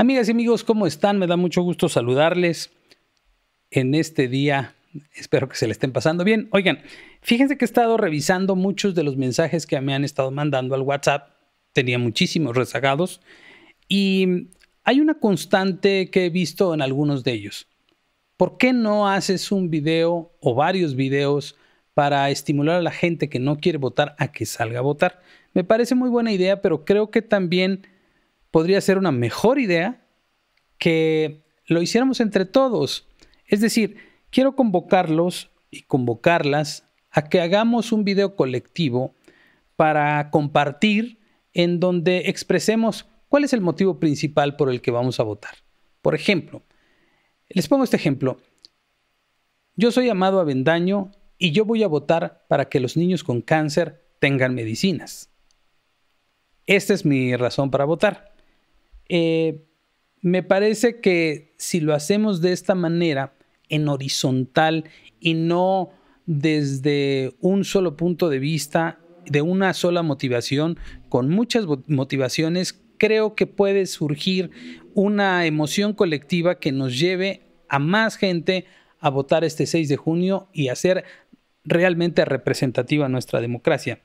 Amigas y amigos, ¿cómo están? Me da mucho gusto saludarles en este día. Espero que se le estén pasando bien. Oigan, fíjense que he estado revisando muchos de los mensajes que me han estado mandando al WhatsApp. Tenía muchísimos rezagados. Y hay una constante que he visto en algunos de ellos. ¿Por qué no haces un video o varios videos para estimular a la gente que no quiere votar a que salga a votar? Me parece muy buena idea, pero creo que también podría ser una mejor idea que lo hiciéramos entre todos. Es decir, quiero convocarlos y convocarlas a que hagamos un video colectivo para compartir en donde expresemos cuál es el motivo principal por el que vamos a votar. Por ejemplo, les pongo este ejemplo. Yo soy Amado Avendaño y yo voy a votar para que los niños con cáncer tengan medicinas. Esta es mi razón para votar. Eh, me parece que si lo hacemos de esta manera, en horizontal y no desde un solo punto de vista, de una sola motivación, con muchas motivaciones, creo que puede surgir una emoción colectiva que nos lleve a más gente a votar este 6 de junio y a ser realmente representativa nuestra democracia.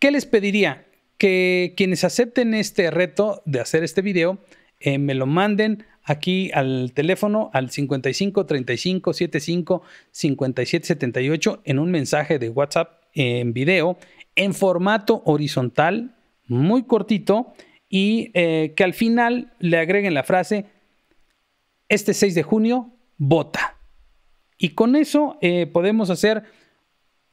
¿Qué les pediría? que quienes acepten este reto de hacer este video eh, me lo manden aquí al teléfono al 55 35 75 57 78 en un mensaje de WhatsApp en video en formato horizontal muy cortito y eh, que al final le agreguen la frase este 6 de junio vota y con eso eh, podemos hacer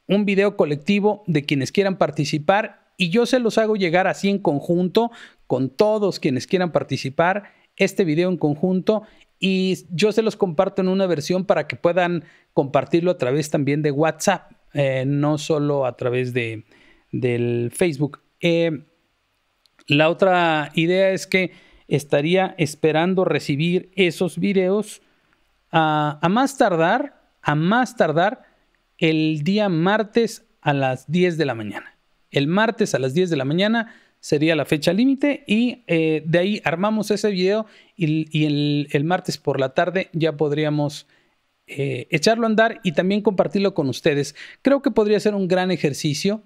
un video colectivo de quienes quieran participar y yo se los hago llegar así en conjunto con todos quienes quieran participar, este video en conjunto y yo se los comparto en una versión para que puedan compartirlo a través también de WhatsApp, eh, no solo a través de, del Facebook. Eh, la otra idea es que estaría esperando recibir esos videos a, a más tardar, a más tardar el día martes a las 10 de la mañana el martes a las 10 de la mañana sería la fecha límite y eh, de ahí armamos ese video y, el, martes por la tarde ya podríamos eh, echarlo a andar y también compartirlo con ustedes. Creo que podría ser un gran ejercicio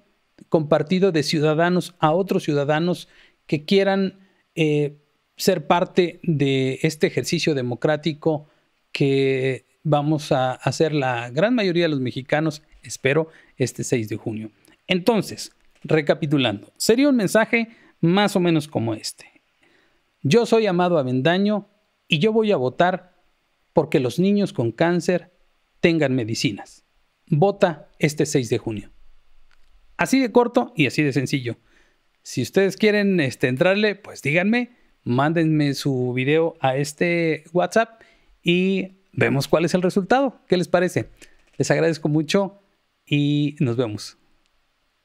compartido de ciudadanos a otros ciudadanos que quieran eh, ser parte de este ejercicio democrático que vamos a hacer la gran mayoría de los mexicanos, espero, este 6 de junio. Entonces, Recapitulando, sería un mensaje más o menos como este. Yo soy Amado Avendaño y yo voy a votar porque los niños con cáncer tengan medicinas. Vota este 6 de junio. Así de corto y así de sencillo. Si ustedes quieren este, entrarle, pues díganme, mándenme su video a este WhatsApp y vemos cuál es el resultado. ¿Qué les parece? Les agradezco mucho y nos vemos.